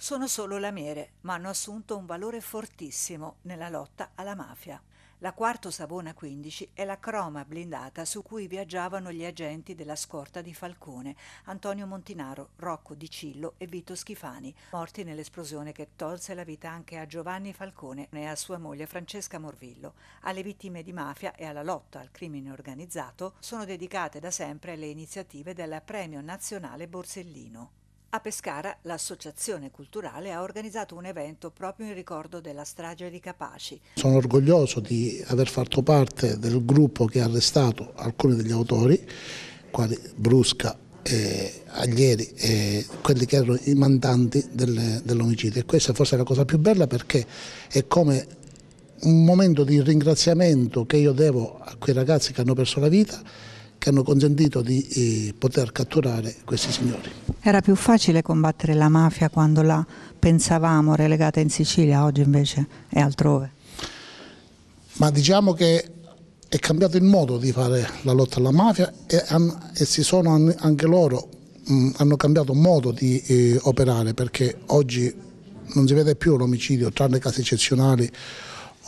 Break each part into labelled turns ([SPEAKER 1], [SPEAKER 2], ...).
[SPEAKER 1] sono solo lamiere, ma hanno assunto un valore fortissimo nella lotta alla mafia. La quarto Savona 15 è la croma blindata su cui viaggiavano gli agenti della scorta di Falcone, Antonio Montinaro, Rocco Di Cillo e Vito Schifani, morti nell'esplosione che tolse la vita anche a Giovanni Falcone e a sua moglie Francesca Morvillo. Alle vittime di mafia e alla lotta al crimine organizzato sono dedicate da sempre le iniziative della Premio Nazionale Borsellino. A Pescara l'associazione culturale ha organizzato un evento proprio in ricordo della strage di Capaci.
[SPEAKER 2] Sono orgoglioso di aver fatto parte del gruppo che ha arrestato alcuni degli autori, quali Brusca e Aglieri, e quelli che erano i mandanti del, dell'omicidio. E questa forse è la cosa più bella perché è come un momento di ringraziamento che io devo a quei ragazzi che hanno perso la vita che hanno consentito di eh, poter catturare questi signori. Era più facile
[SPEAKER 1] combattere la mafia quando la pensavamo relegata in Sicilia, oggi invece è
[SPEAKER 2] altrove? Ma diciamo che è cambiato il modo di fare la lotta alla mafia e, e si sono anche loro mh, mm, hanno cambiato modo di eh, operare perché oggi non si vede più l'omicidio tranne casi eccezionali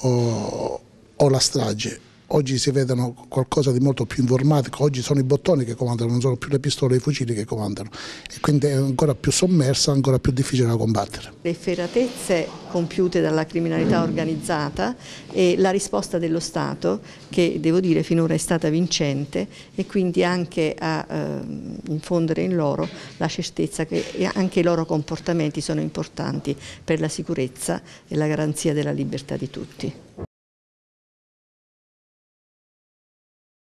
[SPEAKER 2] o, o la strage oggi si vedono qualcosa di molto più informatico, oggi sono i bottoni che comandano, non sono più le pistole e i fucili che comandano e quindi è ancora più sommersa, ancora più difficile da combattere.
[SPEAKER 3] Le efferatezze compiute dalla criminalità organizzata e la risposta dello Stato che devo dire finora è stata vincente e quindi anche a eh, infondere in loro la certezza che anche i loro comportamenti sono importanti per la sicurezza e la garanzia della libertà di tutti.